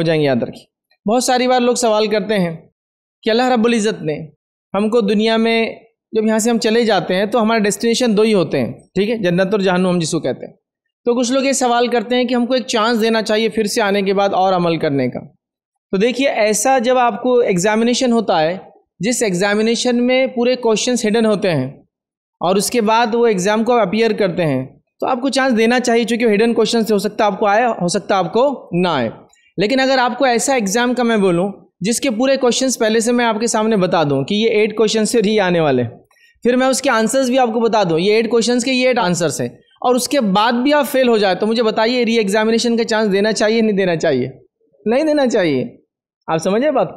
हो जाएंगे याद रखिए बहुत सारी बार लोग सवाल करते हैं कि अल्लाह रब्बुल इज़्ज़त ने हमको दुनिया में जब यहाँ से हम चले जाते हैं तो हमारे डेस्टिनेशन दो ही होते हैं ठीक है जन्नत और हम जिसको कहते हैं तो कुछ लोग ये सवाल करते हैं कि हमको एक चांस देना चाहिए फिर से आने के बाद और अमल करने का तो देखिए ऐसा जब आपको एग्ज़ामिनेशन होता है जिस एग्ज़ामिनेशन में पूरे क्वेश्चंस हिडन होते हैं और उसके बाद वो एग्ज़ाम को अपियर करते हैं तो आपको चांस देना चाहिए चूँकि हिडन क्वेश्चन हो सकता है आपको आए हो सकता है आपको ना आए लेकिन अगर आपको ऐसा एग्ज़ाम का मैं बोलूँ जिसके पूरे क्वेश्चन पहले से मैं आपके सामने बता दूँ कि ये एट क्वेश्चन से ही आने वाले फिर मैं उसके आंसर्स भी आपको बता दूँ ये एट क्वेश्चन के ये एट आंसर्स हैं और उसके बाद भी आप फेल हो जाए तो मुझे बताइए री एग्जामिनेशन का चांस देना चाहिए नहीं देना चाहिए नहीं देना चाहिए आप समझे बात